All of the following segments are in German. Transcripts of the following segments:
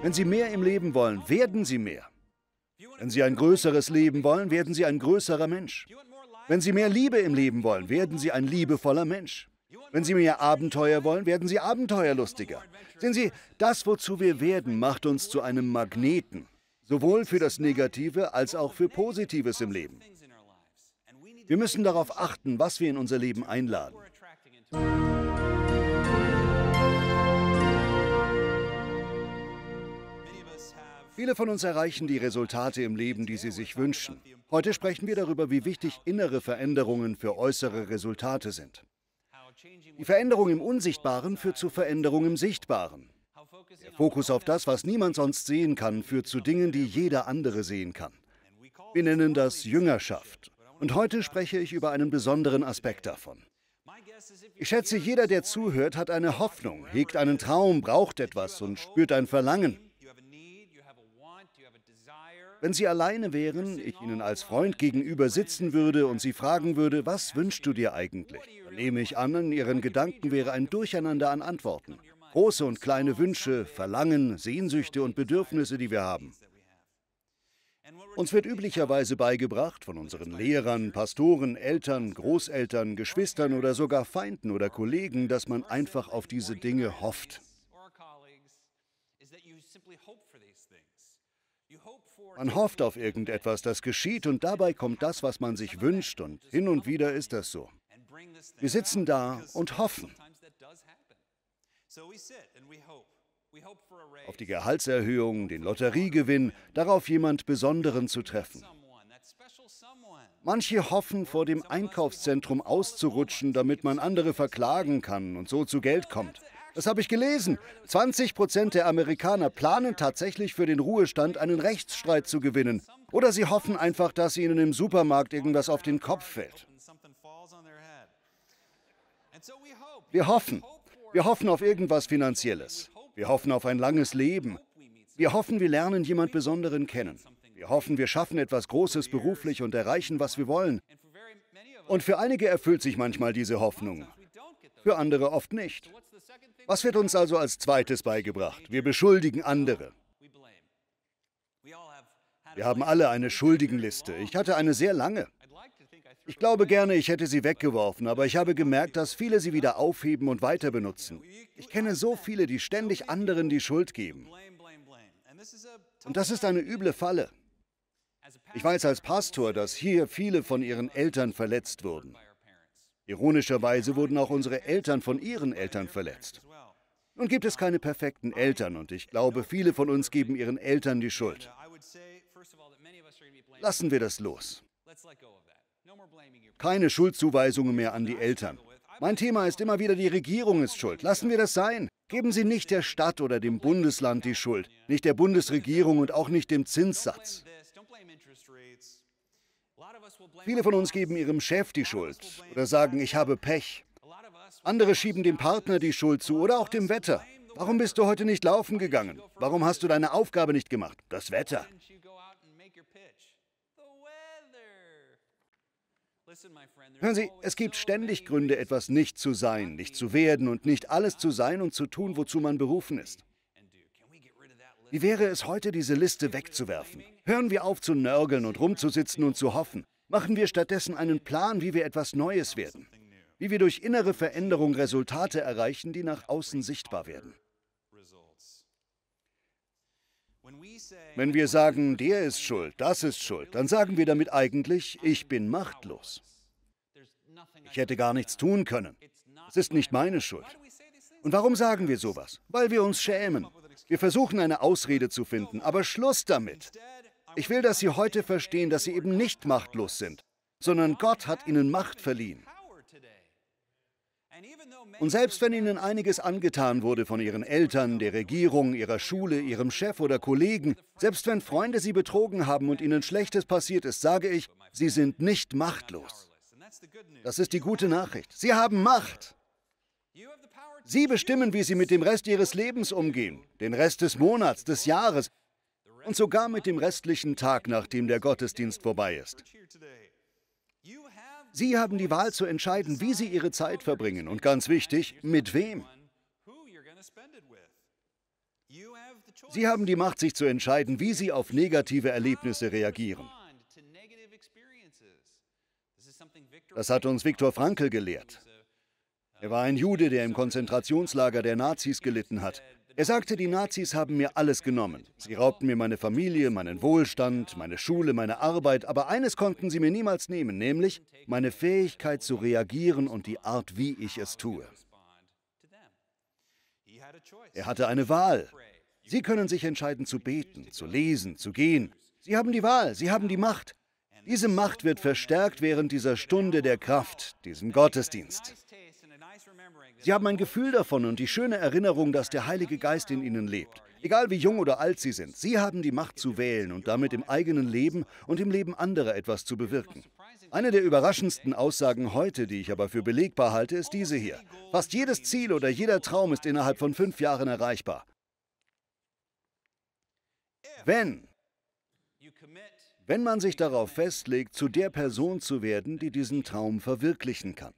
Wenn Sie mehr im Leben wollen, werden Sie mehr. Wenn Sie ein größeres Leben wollen, werden Sie ein größerer Mensch. Wenn Sie mehr Liebe im Leben wollen, werden Sie ein liebevoller Mensch. Wenn Sie mehr Abenteuer wollen, werden Sie abenteuerlustiger. Sehen Sie, das, wozu wir werden, macht uns zu einem Magneten, sowohl für das Negative als auch für Positives im Leben. Wir müssen darauf achten, was wir in unser Leben einladen. Viele von uns erreichen die Resultate im Leben, die sie sich wünschen. Heute sprechen wir darüber, wie wichtig innere Veränderungen für äußere Resultate sind. Die Veränderung im Unsichtbaren führt zu Veränderung im Sichtbaren. Der Fokus auf das, was niemand sonst sehen kann, führt zu Dingen, die jeder andere sehen kann. Wir nennen das Jüngerschaft. Und heute spreche ich über einen besonderen Aspekt davon. Ich schätze, jeder, der zuhört, hat eine Hoffnung, hegt einen Traum, braucht etwas und spürt ein Verlangen. Wenn Sie alleine wären, ich Ihnen als Freund gegenüber sitzen würde und Sie fragen würde, was wünschst du dir eigentlich? Dann nehme ich an, in Ihren Gedanken wäre ein Durcheinander an Antworten. Große und kleine Wünsche, Verlangen, Sehnsüchte und Bedürfnisse, die wir haben. Uns wird üblicherweise beigebracht von unseren Lehrern, Pastoren, Eltern, Großeltern, Geschwistern oder sogar Feinden oder Kollegen, dass man einfach auf diese Dinge hofft. Man hofft auf irgendetwas, das geschieht und dabei kommt das, was man sich wünscht und hin und wieder ist das so. Wir sitzen da und hoffen. Auf die Gehaltserhöhung, den Lotteriegewinn, darauf jemand Besonderen zu treffen. Manche hoffen, vor dem Einkaufszentrum auszurutschen, damit man andere verklagen kann und so zu Geld kommt. Das habe ich gelesen. 20 Prozent der Amerikaner planen tatsächlich für den Ruhestand einen Rechtsstreit zu gewinnen. Oder sie hoffen einfach, dass ihnen im Supermarkt irgendwas auf den Kopf fällt. Wir hoffen. Wir hoffen auf irgendwas Finanzielles. Wir hoffen auf ein langes Leben. Wir hoffen, wir lernen jemand Besonderen kennen. Wir hoffen, wir schaffen etwas Großes beruflich und erreichen, was wir wollen. Und für einige erfüllt sich manchmal diese Hoffnung, für andere oft nicht. Was wird uns also als zweites beigebracht? Wir beschuldigen andere. Wir haben alle eine Schuldigenliste. Ich hatte eine sehr lange. Ich glaube gerne, ich hätte sie weggeworfen, aber ich habe gemerkt, dass viele sie wieder aufheben und weiter benutzen. Ich kenne so viele, die ständig anderen die Schuld geben. Und das ist eine üble Falle. Ich weiß als Pastor, dass hier viele von ihren Eltern verletzt wurden. Ironischerweise wurden auch unsere Eltern von ihren Eltern verletzt. Nun gibt es keine perfekten Eltern und ich glaube, viele von uns geben ihren Eltern die Schuld. Lassen wir das los. Keine Schuldzuweisungen mehr an die Eltern. Mein Thema ist immer wieder, die Regierung ist schuld. Lassen wir das sein. Geben Sie nicht der Stadt oder dem Bundesland die Schuld, nicht der Bundesregierung und auch nicht dem Zinssatz. Viele von uns geben ihrem Chef die Schuld oder sagen, ich habe Pech. Andere schieben dem Partner die Schuld zu oder auch dem Wetter. Warum bist du heute nicht laufen gegangen? Warum hast du deine Aufgabe nicht gemacht? Das Wetter. Hören Sie, es gibt ständig Gründe, etwas nicht zu sein, nicht zu werden und nicht alles zu sein und zu tun, wozu man berufen ist. Wie wäre es heute, diese Liste wegzuwerfen? Hören wir auf zu nörgeln und rumzusitzen und zu hoffen. Machen wir stattdessen einen Plan, wie wir etwas Neues werden. Wie wir durch innere Veränderung Resultate erreichen, die nach außen sichtbar werden. Wenn wir sagen, der ist schuld, das ist schuld, dann sagen wir damit eigentlich, ich bin machtlos. Ich hätte gar nichts tun können. Es ist nicht meine Schuld. Und warum sagen wir sowas? Weil wir uns schämen. Wir versuchen eine Ausrede zu finden, aber Schluss damit. Ich will, dass Sie heute verstehen, dass Sie eben nicht machtlos sind, sondern Gott hat Ihnen Macht verliehen. Und selbst wenn Ihnen einiges angetan wurde von Ihren Eltern, der Regierung, Ihrer Schule, Ihrem Chef oder Kollegen, selbst wenn Freunde Sie betrogen haben und Ihnen Schlechtes passiert ist, sage ich, Sie sind nicht machtlos. Das ist die gute Nachricht. Sie haben Macht. Sie bestimmen, wie Sie mit dem Rest Ihres Lebens umgehen, den Rest des Monats, des Jahres und sogar mit dem restlichen Tag, nachdem der Gottesdienst vorbei ist. Sie haben die Wahl zu entscheiden, wie Sie Ihre Zeit verbringen und ganz wichtig, mit wem. Sie haben die Macht, sich zu entscheiden, wie Sie auf negative Erlebnisse reagieren. Das hat uns Viktor Frankl gelehrt. Er war ein Jude, der im Konzentrationslager der Nazis gelitten hat. Er sagte, die Nazis haben mir alles genommen. Sie raubten mir meine Familie, meinen Wohlstand, meine Schule, meine Arbeit, aber eines konnten sie mir niemals nehmen, nämlich meine Fähigkeit zu reagieren und die Art, wie ich es tue. Er hatte eine Wahl. Sie können sich entscheiden zu beten, zu lesen, zu gehen. Sie haben die Wahl, sie haben die Macht. Diese Macht wird verstärkt während dieser Stunde der Kraft, diesem Gottesdienst. Sie haben ein Gefühl davon und die schöne Erinnerung, dass der Heilige Geist in ihnen lebt. Egal wie jung oder alt sie sind, sie haben die Macht zu wählen und damit im eigenen Leben und im Leben anderer etwas zu bewirken. Eine der überraschendsten Aussagen heute, die ich aber für belegbar halte, ist diese hier. Fast jedes Ziel oder jeder Traum ist innerhalb von fünf Jahren erreichbar. Wenn, wenn man sich darauf festlegt, zu der Person zu werden, die diesen Traum verwirklichen kann.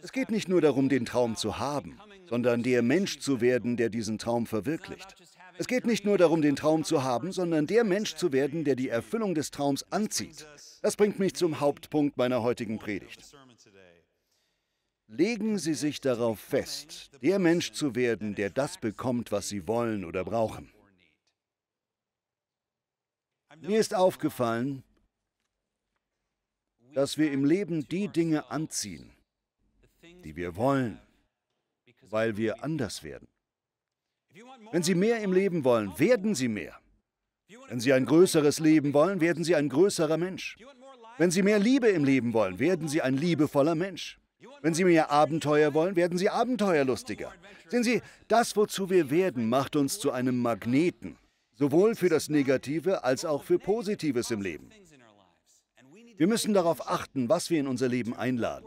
Es geht nicht nur darum, den Traum zu haben, sondern der Mensch zu werden, der diesen Traum verwirklicht. Es geht nicht nur darum, den Traum zu haben, sondern der Mensch zu werden, der die Erfüllung des Traums anzieht. Das bringt mich zum Hauptpunkt meiner heutigen Predigt. Legen Sie sich darauf fest, der Mensch zu werden, der das bekommt, was Sie wollen oder brauchen. Mir ist aufgefallen, dass wir im Leben die Dinge anziehen, die wir wollen, weil wir anders werden. Wenn Sie mehr im Leben wollen, werden Sie mehr. Wenn Sie ein größeres Leben wollen, werden Sie ein größerer Mensch. Wenn Sie mehr Liebe im Leben wollen, werden Sie ein liebevoller Mensch. Wenn Sie mehr Abenteuer wollen, werden Sie abenteuerlustiger. Sehen Sie, das, wozu wir werden, macht uns zu einem Magneten, sowohl für das Negative als auch für Positives im Leben. Wir müssen darauf achten, was wir in unser Leben einladen.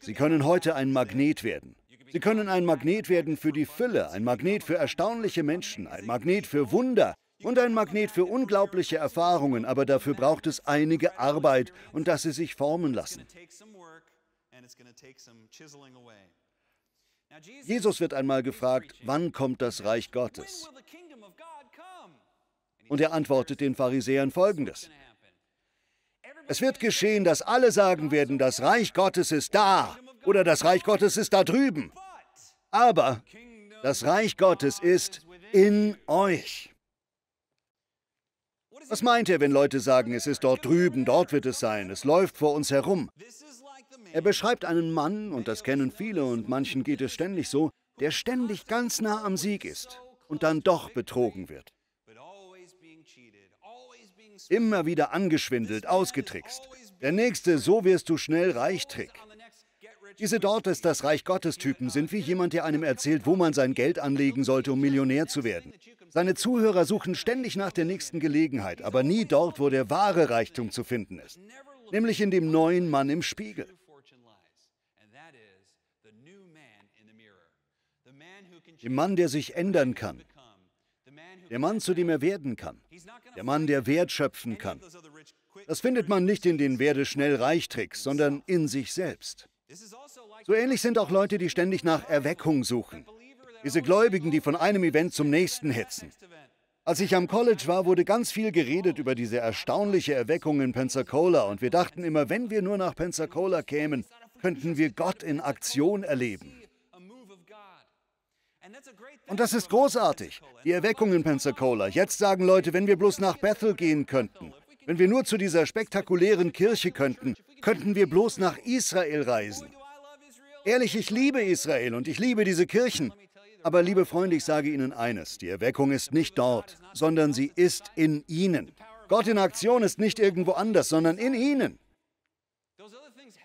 Sie können heute ein Magnet werden. Sie können ein Magnet werden für die Fülle, ein Magnet für erstaunliche Menschen, ein Magnet für Wunder und ein Magnet für unglaubliche Erfahrungen, aber dafür braucht es einige Arbeit und dass sie sich formen lassen. Jesus wird einmal gefragt, wann kommt das Reich Gottes? Und er antwortet den Pharisäern folgendes. Es wird geschehen, dass alle sagen werden, das Reich Gottes ist da oder das Reich Gottes ist da drüben. Aber das Reich Gottes ist in euch. Was meint er, wenn Leute sagen, es ist dort drüben, dort wird es sein, es läuft vor uns herum? Er beschreibt einen Mann, und das kennen viele und manchen geht es ständig so, der ständig ganz nah am Sieg ist und dann doch betrogen wird. Immer wieder angeschwindelt, ausgetrickst. Der nächste So wirst du schnell reich Trick. Diese Dort ist das Reich Gottes Typen sind wie jemand, der einem erzählt, wo man sein Geld anlegen sollte, um Millionär zu werden. Seine Zuhörer suchen ständig nach der nächsten Gelegenheit, aber nie dort, wo der wahre Reichtum zu finden ist, nämlich in dem neuen Mann im Spiegel. Dem Mann, der sich ändern kann, der Mann, zu dem er werden kann. Der Mann, der Wert schöpfen kann. Das findet man nicht in den Werde-schnell-reich-Tricks, sondern in sich selbst. So ähnlich sind auch Leute, die ständig nach Erweckung suchen. Diese Gläubigen, die von einem Event zum nächsten hetzen. Als ich am College war, wurde ganz viel geredet über diese erstaunliche Erweckung in Pensacola und wir dachten immer, wenn wir nur nach Pensacola kämen, könnten wir Gott in Aktion erleben. Und das ist großartig. Die Erweckung in Pensacola. Jetzt sagen Leute, wenn wir bloß nach Bethel gehen könnten, wenn wir nur zu dieser spektakulären Kirche könnten, könnten wir bloß nach Israel reisen. Ehrlich, ich liebe Israel und ich liebe diese Kirchen. Aber liebe Freunde, ich sage Ihnen eines, die Erweckung ist nicht dort, sondern sie ist in Ihnen. Gott in Aktion ist nicht irgendwo anders, sondern in Ihnen.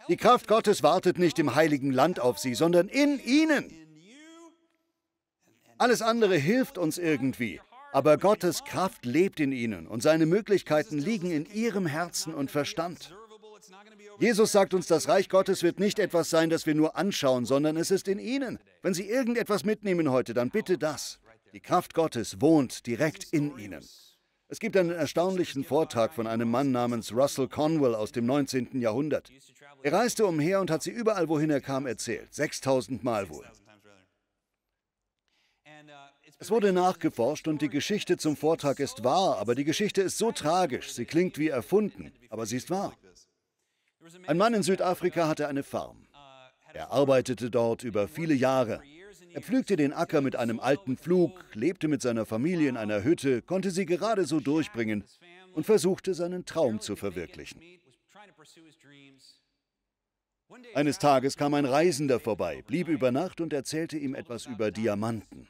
Die Kraft Gottes wartet nicht im heiligen Land auf Sie, sondern in Ihnen. Alles andere hilft uns irgendwie. Aber Gottes Kraft lebt in ihnen und seine Möglichkeiten liegen in ihrem Herzen und Verstand. Jesus sagt uns, das Reich Gottes wird nicht etwas sein, das wir nur anschauen, sondern es ist in ihnen. Wenn Sie irgendetwas mitnehmen heute, dann bitte das. Die Kraft Gottes wohnt direkt in ihnen. Es gibt einen erstaunlichen Vortrag von einem Mann namens Russell Conwell aus dem 19. Jahrhundert. Er reiste umher und hat sie überall, wohin er kam, erzählt, 6000 Mal wohl. Es wurde nachgeforscht und die Geschichte zum Vortrag ist wahr, aber die Geschichte ist so tragisch, sie klingt wie erfunden, aber sie ist wahr. Ein Mann in Südafrika hatte eine Farm. Er arbeitete dort über viele Jahre. Er pflügte den Acker mit einem alten Pflug, lebte mit seiner Familie in einer Hütte, konnte sie gerade so durchbringen und versuchte seinen Traum zu verwirklichen. Eines Tages kam ein Reisender vorbei, blieb über Nacht und erzählte ihm etwas über Diamanten.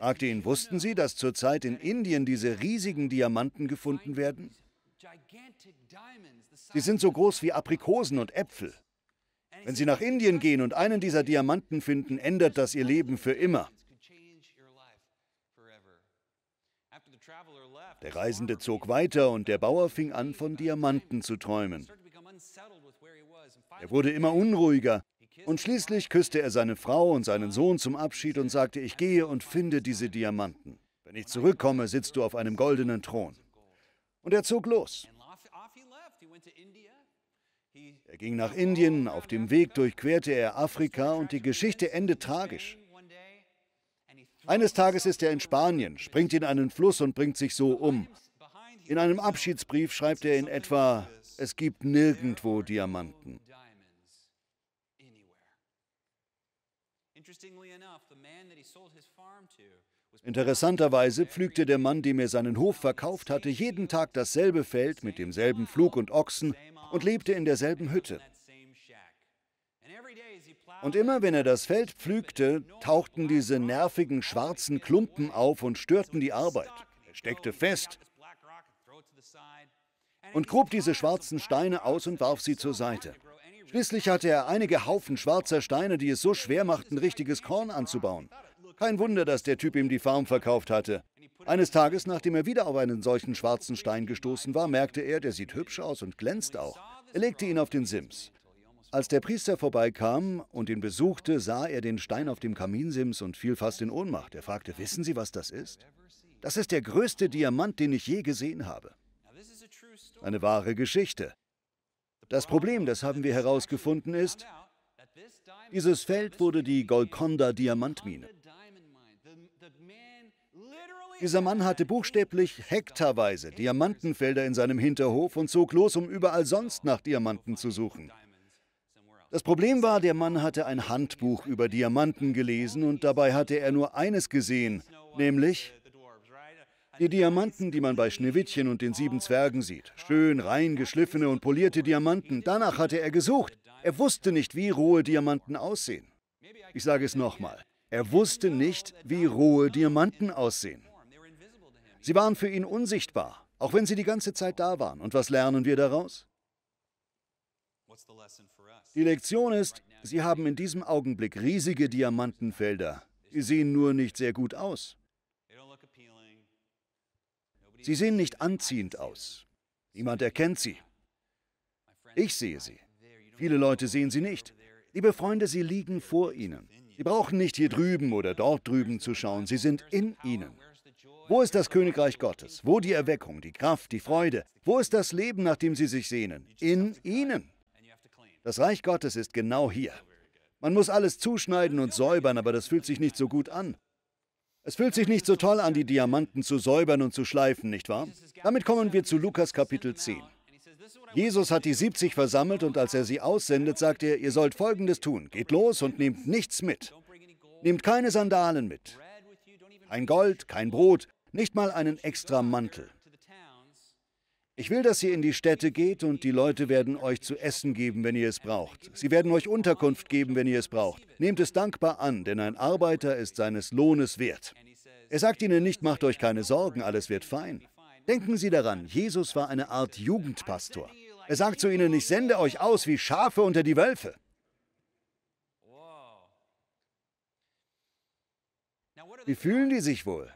Fragte ihn, wussten Sie, dass zurzeit in Indien diese riesigen Diamanten gefunden werden? Sie sind so groß wie Aprikosen und Äpfel. Wenn Sie nach Indien gehen und einen dieser Diamanten finden, ändert das Ihr Leben für immer. Der Reisende zog weiter und der Bauer fing an, von Diamanten zu träumen. Er wurde immer unruhiger und schließlich küsste er seine Frau und seinen Sohn zum Abschied und sagte, ich gehe und finde diese Diamanten. Wenn ich zurückkomme, sitzt du auf einem goldenen Thron. Und er zog los. Er ging nach Indien, auf dem Weg durchquerte er Afrika und die Geschichte endet tragisch. Eines Tages ist er in Spanien, springt in einen Fluss und bringt sich so um. In einem Abschiedsbrief schreibt er in etwa, es gibt nirgendwo Diamanten. Interessanterweise pflügte der Mann, dem er seinen Hof verkauft hatte, jeden Tag dasselbe Feld mit demselben Pflug und Ochsen und lebte in derselben Hütte. Und immer wenn er das Feld pflügte, tauchten diese nervigen schwarzen Klumpen auf und störten die Arbeit. Er steckte fest und grub diese schwarzen Steine aus und warf sie zur Seite. Schließlich hatte er einige Haufen schwarzer Steine, die es so schwer machten, richtiges Korn anzubauen. Kein Wunder, dass der Typ ihm die Farm verkauft hatte. Eines Tages, nachdem er wieder auf einen solchen schwarzen Stein gestoßen war, merkte er, der sieht hübsch aus und glänzt auch. Er legte ihn auf den Sims. Als der Priester vorbeikam und ihn besuchte, sah er den Stein auf dem Kaminsims und fiel fast in Ohnmacht. Er fragte, wissen Sie, was das ist? Das ist der größte Diamant, den ich je gesehen habe. Eine wahre Geschichte. Das Problem, das haben wir herausgefunden, ist, dieses Feld wurde die Golconda Diamantmine. Dieser Mann hatte buchstäblich hektarweise Diamantenfelder in seinem Hinterhof und zog los, um überall sonst nach Diamanten zu suchen. Das Problem war, der Mann hatte ein Handbuch über Diamanten gelesen und dabei hatte er nur eines gesehen, nämlich die Diamanten, die man bei Schneewittchen und den sieben Zwergen sieht. Schön rein geschliffene und polierte Diamanten. Danach hatte er gesucht. Er wusste nicht, wie rohe Diamanten aussehen. Ich sage es nochmal. Er wusste nicht, wie rohe Diamanten aussehen. Sie waren für ihn unsichtbar, auch wenn sie die ganze Zeit da waren. Und was lernen wir daraus? Die Lektion ist, sie haben in diesem Augenblick riesige Diamantenfelder. Sie sehen nur nicht sehr gut aus. Sie sehen nicht anziehend aus. Niemand erkennt sie. Ich sehe sie. Viele Leute sehen sie nicht. Liebe Freunde, sie liegen vor Ihnen. Sie brauchen nicht hier drüben oder dort drüben zu schauen, sie sind in Ihnen. Wo ist das Königreich Gottes? Wo die Erweckung, die Kraft, die Freude? Wo ist das Leben, nach dem sie sich sehnen? In ihnen. Das Reich Gottes ist genau hier. Man muss alles zuschneiden und säubern, aber das fühlt sich nicht so gut an. Es fühlt sich nicht so toll an, die Diamanten zu säubern und zu schleifen, nicht wahr? Damit kommen wir zu Lukas Kapitel 10. Jesus hat die 70 versammelt und als er sie aussendet, sagt er, ihr sollt Folgendes tun, geht los und nehmt nichts mit. Nehmt keine Sandalen mit, kein Gold, kein Brot, nicht mal einen extra Mantel. Ich will, dass ihr in die Städte geht und die Leute werden euch zu essen geben, wenn ihr es braucht. Sie werden euch Unterkunft geben, wenn ihr es braucht. Nehmt es dankbar an, denn ein Arbeiter ist seines Lohnes wert. Er sagt ihnen nicht, macht euch keine Sorgen, alles wird fein. Denken Sie daran, Jesus war eine Art Jugendpastor. Er sagt zu ihnen, ich sende euch aus wie Schafe unter die Wölfe. Wie fühlen die sich wohl?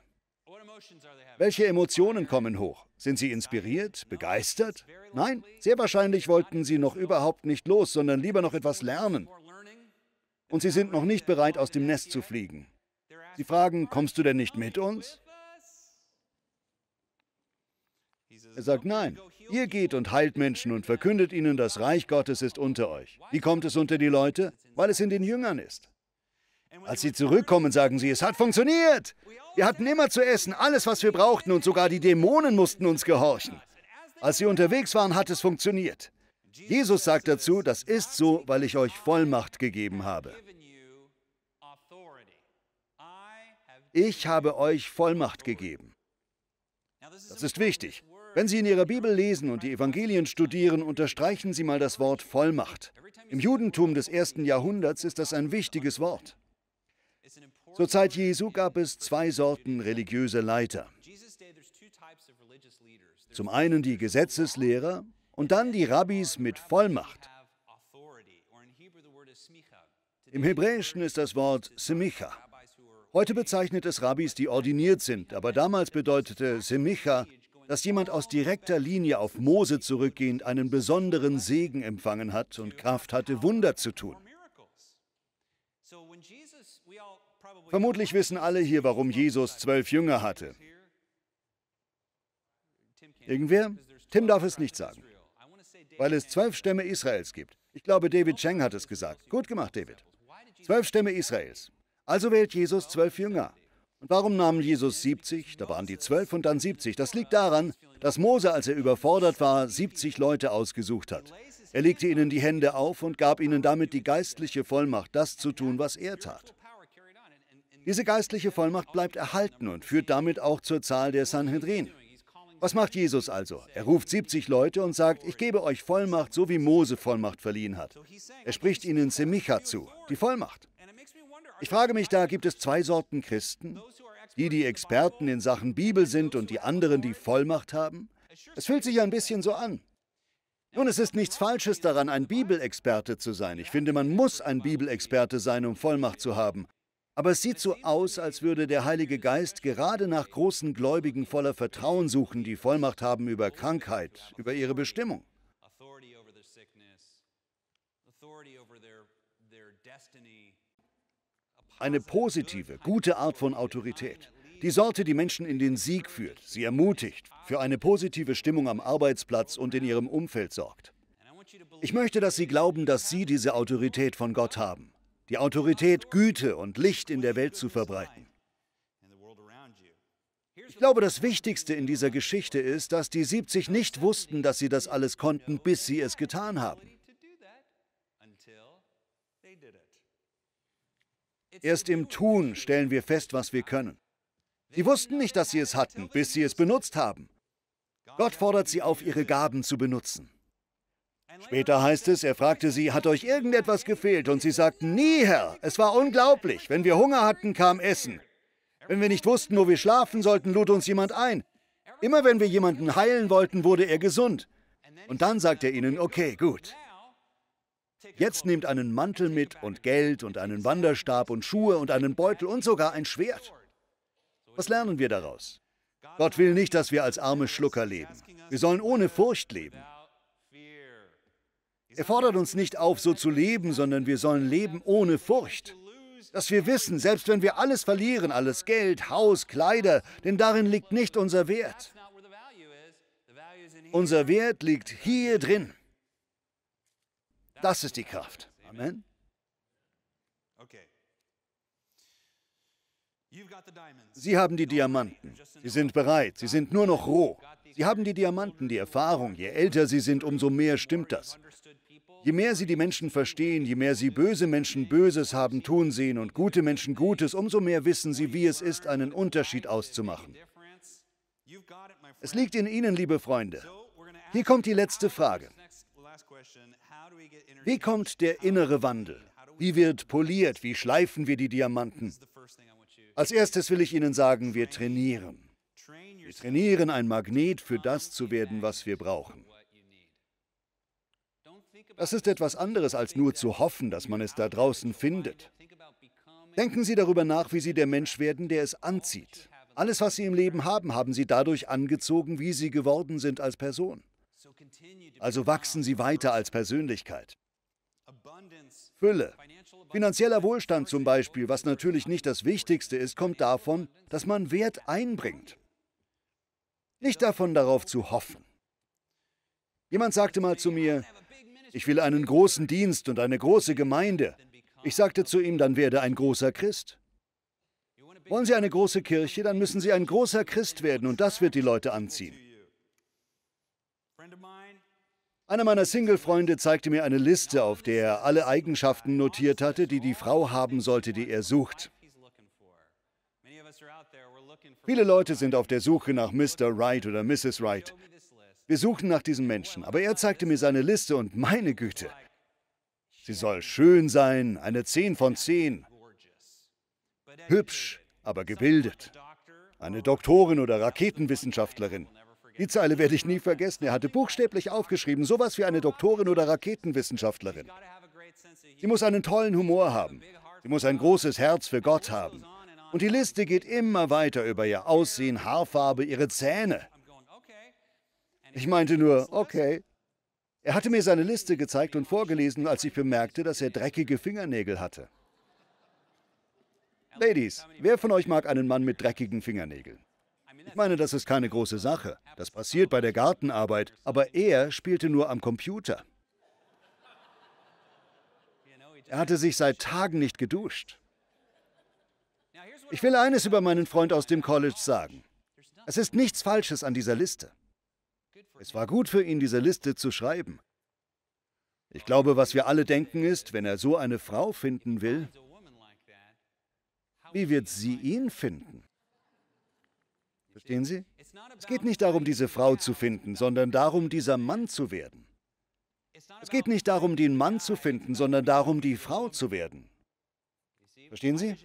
Welche Emotionen kommen hoch? Sind sie inspiriert, begeistert? Nein, sehr wahrscheinlich wollten sie noch überhaupt nicht los, sondern lieber noch etwas lernen. Und sie sind noch nicht bereit, aus dem Nest zu fliegen. Sie fragen, kommst du denn nicht mit uns? Er sagt, nein, ihr geht und heilt Menschen und verkündet ihnen, das Reich Gottes ist unter euch. Wie kommt es unter die Leute? Weil es in den Jüngern ist. Als sie zurückkommen, sagen sie, es hat funktioniert. Wir hatten immer zu essen, alles, was wir brauchten und sogar die Dämonen mussten uns gehorchen. Als sie unterwegs waren, hat es funktioniert. Jesus sagt dazu, das ist so, weil ich euch Vollmacht gegeben habe. Ich habe euch Vollmacht gegeben. Das ist wichtig. Wenn Sie in Ihrer Bibel lesen und die Evangelien studieren, unterstreichen Sie mal das Wort Vollmacht. Im Judentum des ersten Jahrhunderts ist das ein wichtiges Wort. Zur Zeit Jesu gab es zwei Sorten religiöse Leiter. Zum einen die Gesetzeslehrer und dann die Rabbis mit Vollmacht. Im Hebräischen ist das Wort Semicha. Heute bezeichnet es Rabbis, die ordiniert sind, aber damals bedeutete Semicha, dass jemand aus direkter Linie auf Mose zurückgehend einen besonderen Segen empfangen hat und Kraft hatte, Wunder zu tun. Vermutlich wissen alle hier, warum Jesus zwölf Jünger hatte. Irgendwer? Tim darf es nicht sagen. Weil es zwölf Stämme Israels gibt. Ich glaube, David Cheng hat es gesagt. Gut gemacht, David. Zwölf Stämme Israels. Also wählt Jesus zwölf Jünger. Und warum nahm Jesus 70? Da waren die zwölf und dann 70. Das liegt daran, dass Mose, als er überfordert war, 70 Leute ausgesucht hat. Er legte ihnen die Hände auf und gab ihnen damit die geistliche Vollmacht, das zu tun, was er tat. Diese geistliche Vollmacht bleibt erhalten und führt damit auch zur Zahl der Sanhedrin. Was macht Jesus also? Er ruft 70 Leute und sagt, ich gebe euch Vollmacht, so wie Mose Vollmacht verliehen hat. Er spricht ihnen Semicha zu, die Vollmacht. Ich frage mich da, gibt es zwei Sorten Christen? Die, die Experten in Sachen Bibel sind und die anderen, die Vollmacht haben? Es fühlt sich ein bisschen so an. Nun, es ist nichts Falsches daran, ein Bibelexperte zu sein. Ich finde, man muss ein Bibelexperte sein, um Vollmacht zu haben. Aber es sieht so aus, als würde der Heilige Geist gerade nach großen Gläubigen voller Vertrauen suchen, die Vollmacht haben über Krankheit, über ihre Bestimmung. Eine positive, gute Art von Autorität. Die Sorte, die Menschen in den Sieg führt, sie ermutigt, für eine positive Stimmung am Arbeitsplatz und in ihrem Umfeld sorgt. Ich möchte, dass Sie glauben, dass Sie diese Autorität von Gott haben die Autorität, Güte und Licht in der Welt zu verbreiten. Ich glaube, das Wichtigste in dieser Geschichte ist, dass die 70 nicht wussten, dass sie das alles konnten, bis sie es getan haben. Erst im Tun stellen wir fest, was wir können. Sie wussten nicht, dass sie es hatten, bis sie es benutzt haben. Gott fordert sie auf, ihre Gaben zu benutzen. Später heißt es, er fragte sie, hat euch irgendetwas gefehlt? Und sie sagten, nie, Herr. Es war unglaublich. Wenn wir Hunger hatten, kam Essen. Wenn wir nicht wussten, wo wir schlafen sollten, lud uns jemand ein. Immer wenn wir jemanden heilen wollten, wurde er gesund. Und dann sagt er ihnen, okay, gut. Jetzt nehmt einen Mantel mit und Geld und einen Wanderstab und Schuhe und einen Beutel und sogar ein Schwert. Was lernen wir daraus? Gott will nicht, dass wir als arme Schlucker leben. Wir sollen ohne Furcht leben. Er fordert uns nicht auf, so zu leben, sondern wir sollen leben ohne Furcht. Dass wir wissen, selbst wenn wir alles verlieren, alles Geld, Haus, Kleider, denn darin liegt nicht unser Wert. Unser Wert liegt hier drin. Das ist die Kraft. Amen. Sie haben die Diamanten. Sie sind bereit. Sie sind nur noch roh. Sie haben die Diamanten, die Erfahrung. Je älter sie sind, umso mehr stimmt das. Je mehr sie die Menschen verstehen, je mehr sie böse Menschen Böses haben tun sehen und gute Menschen Gutes, umso mehr wissen sie, wie es ist, einen Unterschied auszumachen. Es liegt in Ihnen, liebe Freunde. Hier kommt die letzte Frage. Wie kommt der innere Wandel? Wie wird poliert? Wie schleifen wir die Diamanten? Als erstes will ich Ihnen sagen, wir trainieren. Wir trainieren, ein Magnet für das zu werden, was wir brauchen. Das ist etwas anderes, als nur zu hoffen, dass man es da draußen findet. Denken Sie darüber nach, wie Sie der Mensch werden, der es anzieht. Alles, was Sie im Leben haben, haben Sie dadurch angezogen, wie Sie geworden sind als Person. Also wachsen Sie weiter als Persönlichkeit. Fülle. Finanzieller Wohlstand zum Beispiel, was natürlich nicht das Wichtigste ist, kommt davon, dass man Wert einbringt. Nicht davon, darauf zu hoffen. Jemand sagte mal zu mir, ich will einen großen Dienst und eine große Gemeinde. Ich sagte zu ihm, dann werde ein großer Christ. Wollen Sie eine große Kirche, dann müssen Sie ein großer Christ werden und das wird die Leute anziehen. Einer meiner Single-Freunde zeigte mir eine Liste, auf der er alle Eigenschaften notiert hatte, die die Frau haben sollte, die er sucht. Viele Leute sind auf der Suche nach Mr. Wright oder Mrs. Wright. Wir suchen nach diesem Menschen, aber er zeigte mir seine Liste und meine Güte. Sie soll schön sein, eine 10 von 10. Hübsch, aber gebildet. Eine Doktorin oder Raketenwissenschaftlerin. Die Zeile werde ich nie vergessen. Er hatte buchstäblich aufgeschrieben, sowas wie eine Doktorin oder Raketenwissenschaftlerin. Sie muss einen tollen Humor haben. Sie muss ein großes Herz für Gott haben. Und die Liste geht immer weiter über ihr Aussehen, Haarfarbe, ihre Zähne. Ich meinte nur, okay. Er hatte mir seine Liste gezeigt und vorgelesen, als ich bemerkte, dass er dreckige Fingernägel hatte. Ladies, wer von euch mag einen Mann mit dreckigen Fingernägeln? Ich meine, das ist keine große Sache. Das passiert bei der Gartenarbeit, aber er spielte nur am Computer. Er hatte sich seit Tagen nicht geduscht. Ich will eines über meinen Freund aus dem College sagen. Es ist nichts Falsches an dieser Liste. Es war gut für ihn, diese Liste zu schreiben. Ich glaube, was wir alle denken ist, wenn er so eine Frau finden will, wie wird sie ihn finden? Verstehen Sie? Es geht nicht darum, diese Frau zu finden, sondern darum, dieser Mann zu werden. Es geht nicht darum, den Mann zu finden, sondern darum, die Frau zu werden. Verstehen Sie?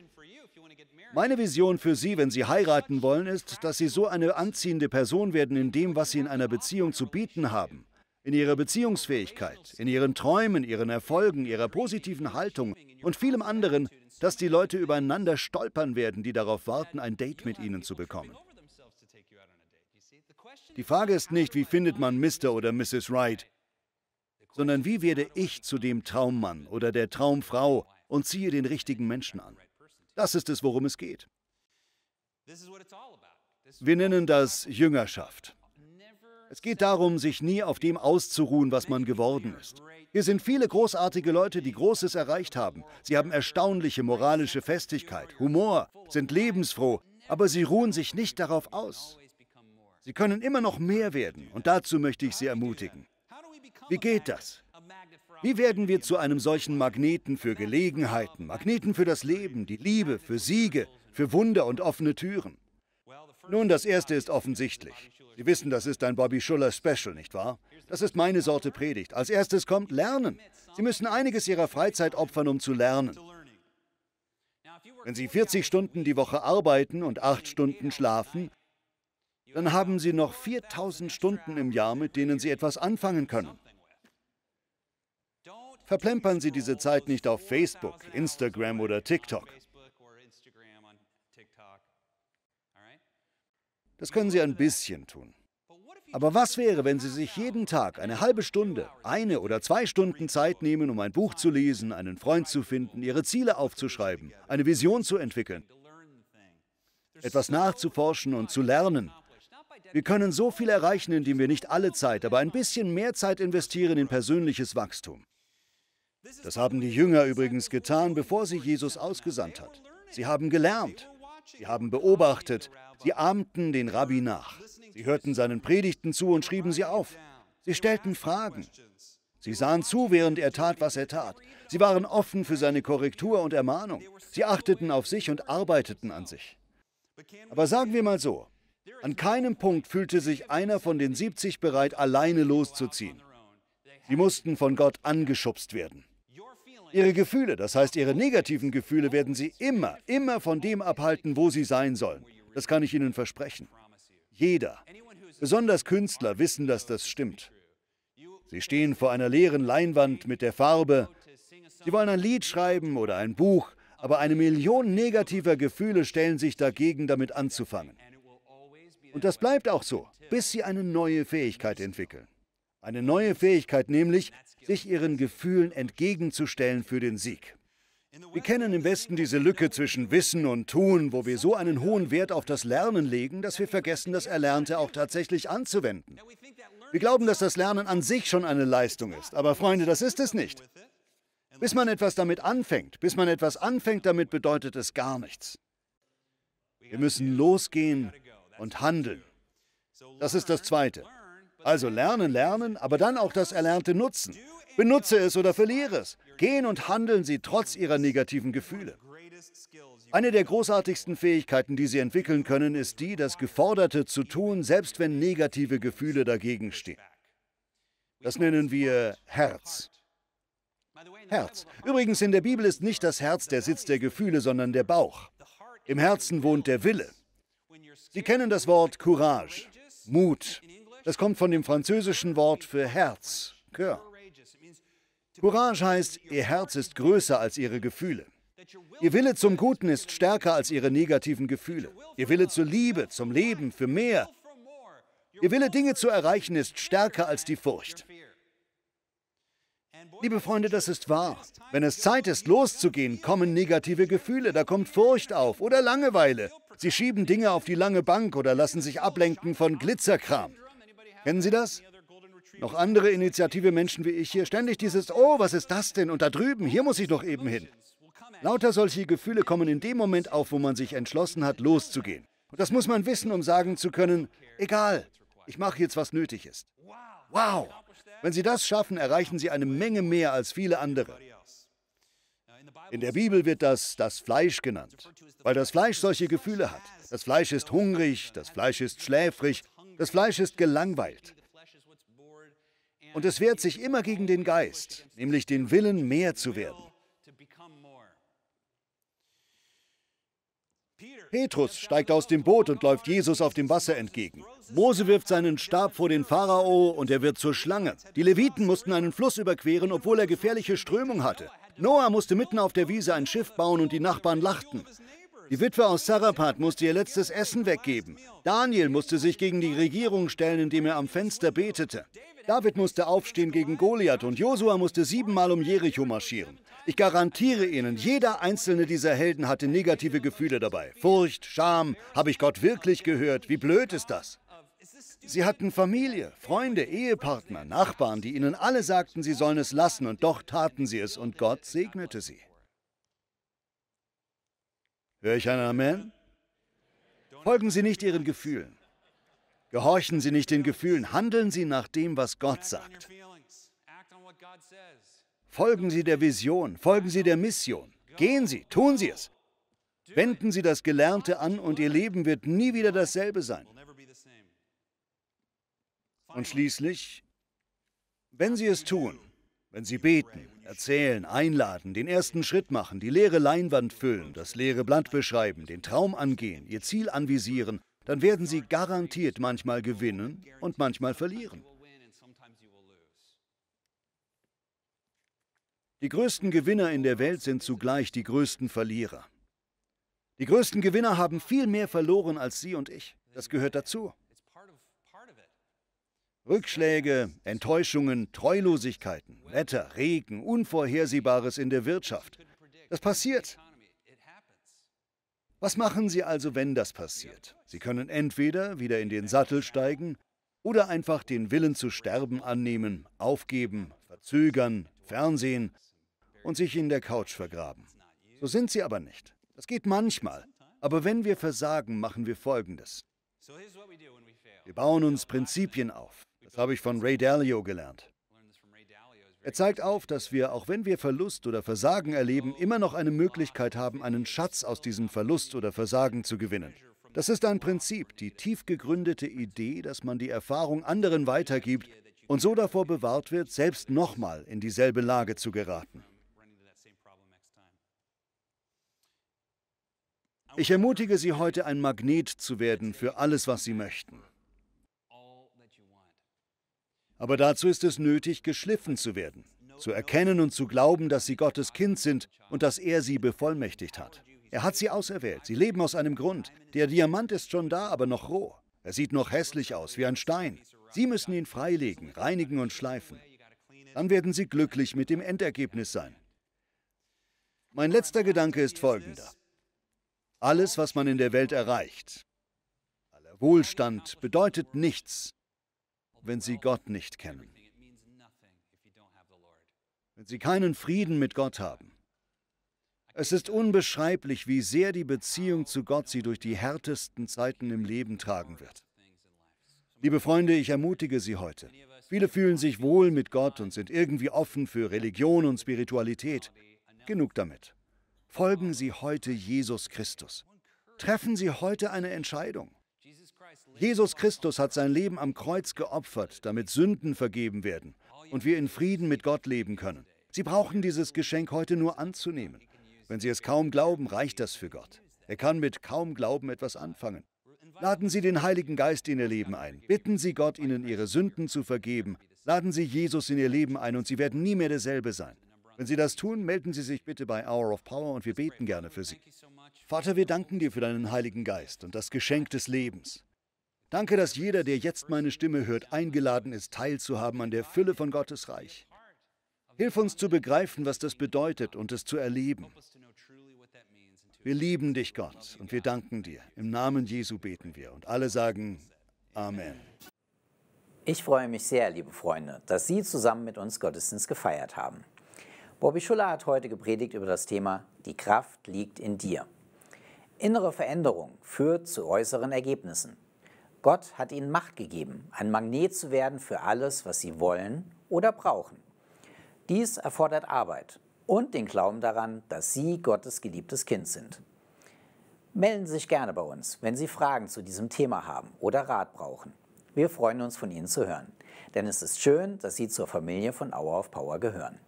Meine Vision für Sie, wenn Sie heiraten wollen, ist, dass Sie so eine anziehende Person werden in dem, was Sie in einer Beziehung zu bieten haben. In Ihrer Beziehungsfähigkeit, in Ihren Träumen, Ihren Erfolgen, Ihrer positiven Haltung und vielem anderen, dass die Leute übereinander stolpern werden, die darauf warten, ein Date mit Ihnen zu bekommen. Die Frage ist nicht, wie findet man Mr. oder Mrs. Wright, sondern wie werde ich zu dem Traummann oder der Traumfrau und ziehe den richtigen Menschen an. Das ist es, worum es geht. Wir nennen das Jüngerschaft. Es geht darum, sich nie auf dem auszuruhen, was man geworden ist. Hier sind viele großartige Leute, die Großes erreicht haben. Sie haben erstaunliche moralische Festigkeit, Humor, sind lebensfroh, aber sie ruhen sich nicht darauf aus. Sie können immer noch mehr werden und dazu möchte ich Sie ermutigen. Wie geht das? Wie werden wir zu einem solchen Magneten für Gelegenheiten, Magneten für das Leben, die Liebe, für Siege, für Wunder und offene Türen? Nun, das erste ist offensichtlich. Sie wissen, das ist ein Bobby Schuller Special, nicht wahr? Das ist meine Sorte Predigt. Als erstes kommt Lernen. Sie müssen einiges ihrer Freizeit opfern, um zu lernen. Wenn Sie 40 Stunden die Woche arbeiten und 8 Stunden schlafen, dann haben Sie noch 4000 Stunden im Jahr, mit denen Sie etwas anfangen können. Verplempern Sie diese Zeit nicht auf Facebook, Instagram oder TikTok. Das können Sie ein bisschen tun. Aber was wäre, wenn Sie sich jeden Tag eine halbe Stunde, eine oder zwei Stunden Zeit nehmen, um ein Buch zu lesen, einen Freund zu finden, Ihre Ziele aufzuschreiben, eine Vision zu entwickeln, etwas nachzuforschen und zu lernen? Wir können so viel erreichen, indem wir nicht alle Zeit, aber ein bisschen mehr Zeit investieren in persönliches Wachstum. Das haben die Jünger übrigens getan, bevor sie Jesus ausgesandt hat. Sie haben gelernt, sie haben beobachtet, sie ahmten den Rabbi nach. Sie hörten seinen Predigten zu und schrieben sie auf. Sie stellten Fragen. Sie sahen zu, während er tat, was er tat. Sie waren offen für seine Korrektur und Ermahnung. Sie achteten auf sich und arbeiteten an sich. Aber sagen wir mal so, an keinem Punkt fühlte sich einer von den 70 bereit, alleine loszuziehen. Sie mussten von Gott angeschubst werden. Ihre Gefühle, das heißt Ihre negativen Gefühle, oh, werden Sie immer, immer von dem abhalten, wo sie sein sollen. Das kann ich Ihnen versprechen. Jeder, besonders Künstler, wissen, dass das stimmt. Sie stehen vor einer leeren Leinwand mit der Farbe. Sie wollen ein Lied schreiben oder ein Buch, aber eine Million negativer Gefühle stellen sich dagegen, damit anzufangen. Und das bleibt auch so, bis Sie eine neue Fähigkeit entwickeln. Eine neue Fähigkeit nämlich, sich ihren Gefühlen entgegenzustellen für den Sieg. Wir kennen im Westen diese Lücke zwischen Wissen und Tun, wo wir so einen hohen Wert auf das Lernen legen, dass wir vergessen, das Erlernte auch tatsächlich anzuwenden. Wir glauben, dass das Lernen an sich schon eine Leistung ist, aber Freunde, das ist es nicht. Bis man etwas damit anfängt, bis man etwas anfängt damit, bedeutet es gar nichts. Wir müssen losgehen und handeln. Das ist das Zweite. Also lernen, lernen, aber dann auch das Erlernte nutzen. Benutze es oder verliere es. Gehen und handeln Sie trotz Ihrer negativen Gefühle. Eine der großartigsten Fähigkeiten, die Sie entwickeln können, ist die, das Geforderte zu tun, selbst wenn negative Gefühle dagegen stehen. Das nennen wir Herz. Herz. Übrigens, in der Bibel ist nicht das Herz der Sitz der Gefühle, sondern der Bauch. Im Herzen wohnt der Wille. Sie kennen das Wort Courage, Mut, das kommt von dem französischen Wort für Herz, Cœur. Courage heißt, ihr Herz ist größer als ihre Gefühle. Ihr Wille zum Guten ist stärker als ihre negativen Gefühle. Ihr Wille zur Liebe, zum Leben, für mehr. Ihr Wille, Dinge zu erreichen, ist stärker als die Furcht. Liebe Freunde, das ist wahr. Wenn es Zeit ist, loszugehen, kommen negative Gefühle, da kommt Furcht auf oder Langeweile. Sie schieben Dinge auf die lange Bank oder lassen sich ablenken von Glitzerkram. Kennen Sie das? Noch andere initiative Menschen wie ich hier. Ständig dieses, oh, was ist das denn? Und da drüben, hier muss ich doch eben hin. Lauter solche Gefühle kommen in dem Moment auf, wo man sich entschlossen hat, loszugehen. Und das muss man wissen, um sagen zu können, egal, ich mache jetzt, was nötig ist. Wow! Wenn Sie das schaffen, erreichen Sie eine Menge mehr als viele andere. In der Bibel wird das das Fleisch genannt, weil das Fleisch solche Gefühle hat. Das Fleisch ist hungrig, das Fleisch ist schläfrig, das Fleisch ist gelangweilt. Und es wehrt sich immer gegen den Geist, nämlich den Willen, mehr zu werden. Petrus steigt aus dem Boot und läuft Jesus auf dem Wasser entgegen. Mose wirft seinen Stab vor den Pharao und er wird zur Schlange. Die Leviten mussten einen Fluss überqueren, obwohl er gefährliche Strömung hatte. Noah musste mitten auf der Wiese ein Schiff bauen und die Nachbarn lachten. Die Witwe aus Sarapat musste ihr letztes Essen weggeben. Daniel musste sich gegen die Regierung stellen, indem er am Fenster betete. David musste aufstehen gegen Goliath und Josua musste siebenmal um Jericho marschieren. Ich garantiere Ihnen, jeder einzelne dieser Helden hatte negative Gefühle dabei. Furcht, Scham, habe ich Gott wirklich gehört? Wie blöd ist das? Sie hatten Familie, Freunde, Ehepartner, Nachbarn, die ihnen alle sagten, sie sollen es lassen, und doch taten sie es, und Gott segnete sie. Höre ich ein Amen? Folgen Sie nicht Ihren Gefühlen. Gehorchen Sie nicht den Gefühlen, handeln Sie nach dem, was Gott sagt. Folgen Sie der Vision, folgen Sie der Mission. Gehen Sie, tun Sie es. Wenden Sie das Gelernte an und Ihr Leben wird nie wieder dasselbe sein. Und schließlich, wenn Sie es tun, wenn sie beten, erzählen, einladen, den ersten Schritt machen, die leere Leinwand füllen, das leere Blatt beschreiben, den Traum angehen, ihr Ziel anvisieren, dann werden sie garantiert manchmal gewinnen und manchmal verlieren. Die größten Gewinner in der Welt sind zugleich die größten Verlierer. Die größten Gewinner haben viel mehr verloren als Sie und ich. Das gehört dazu. Rückschläge, Enttäuschungen, Treulosigkeiten, Wetter, Regen, Unvorhersehbares in der Wirtschaft. Das passiert. Was machen Sie also, wenn das passiert? Sie können entweder wieder in den Sattel steigen oder einfach den Willen zu sterben annehmen, aufgeben, verzögern, Fernsehen und sich in der Couch vergraben. So sind Sie aber nicht. Das geht manchmal. Aber wenn wir versagen, machen wir Folgendes. Wir bauen uns Prinzipien auf. Das habe ich von Ray Dalio gelernt. Er zeigt auf, dass wir, auch wenn wir Verlust oder Versagen erleben, immer noch eine Möglichkeit haben, einen Schatz aus diesem Verlust oder Versagen zu gewinnen. Das ist ein Prinzip, die tief gegründete Idee, dass man die Erfahrung anderen weitergibt und so davor bewahrt wird, selbst nochmal in dieselbe Lage zu geraten. Ich ermutige Sie heute, ein Magnet zu werden für alles, was Sie möchten. Aber dazu ist es nötig, geschliffen zu werden, zu erkennen und zu glauben, dass sie Gottes Kind sind und dass er sie bevollmächtigt hat. Er hat sie auserwählt, sie leben aus einem Grund. Der Diamant ist schon da, aber noch roh. Er sieht noch hässlich aus, wie ein Stein. Sie müssen ihn freilegen, reinigen und schleifen. Dann werden sie glücklich mit dem Endergebnis sein. Mein letzter Gedanke ist folgender. Alles, was man in der Welt erreicht, aller Wohlstand, bedeutet nichts, wenn sie Gott nicht kennen. Wenn sie keinen Frieden mit Gott haben. Es ist unbeschreiblich, wie sehr die Beziehung zu Gott sie durch die härtesten Zeiten im Leben tragen wird. Liebe Freunde, ich ermutige Sie heute. Viele fühlen sich wohl mit Gott und sind irgendwie offen für Religion und Spiritualität. Genug damit. Folgen Sie heute Jesus Christus. Treffen Sie heute eine Entscheidung. Jesus Christus hat sein Leben am Kreuz geopfert, damit Sünden vergeben werden und wir in Frieden mit Gott leben können. Sie brauchen dieses Geschenk heute nur anzunehmen. Wenn Sie es kaum glauben, reicht das für Gott. Er kann mit kaum Glauben etwas anfangen. Laden Sie den Heiligen Geist in Ihr Leben ein. Bitten Sie Gott, Ihnen Ihre Sünden zu vergeben. Laden Sie Jesus in Ihr Leben ein und Sie werden nie mehr derselbe sein. Wenn Sie das tun, melden Sie sich bitte bei Hour of Power und wir beten gerne für Sie. Vater, wir danken dir für deinen Heiligen Geist und das Geschenk des Lebens. Danke, dass jeder, der jetzt meine Stimme hört, eingeladen ist, teilzuhaben an der Fülle von Gottes Reich. Hilf uns zu begreifen, was das bedeutet und es zu erleben. Wir lieben dich, Gott, und wir danken dir. Im Namen Jesu beten wir und alle sagen Amen. Ich freue mich sehr, liebe Freunde, dass Sie zusammen mit uns Gottesdienst gefeiert haben. Bobby Schuller hat heute gepredigt über das Thema Die Kraft liegt in dir. Innere Veränderung führt zu äußeren Ergebnissen. Gott hat ihnen Macht gegeben, ein Magnet zu werden für alles, was sie wollen oder brauchen. Dies erfordert Arbeit und den Glauben daran, dass Sie Gottes geliebtes Kind sind. Melden Sie sich gerne bei uns, wenn Sie Fragen zu diesem Thema haben oder Rat brauchen. Wir freuen uns, von Ihnen zu hören, denn es ist schön, dass Sie zur Familie von Hour of Power gehören.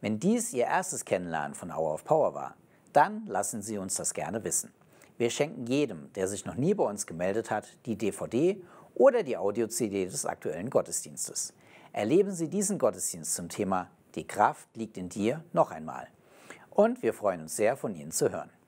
Wenn dies Ihr erstes Kennenlernen von Hour of Power war, dann lassen Sie uns das gerne wissen. Wir schenken jedem, der sich noch nie bei uns gemeldet hat, die DVD oder die Audio-CD des aktuellen Gottesdienstes. Erleben Sie diesen Gottesdienst zum Thema Die Kraft liegt in dir noch einmal. Und wir freuen uns sehr, von Ihnen zu hören.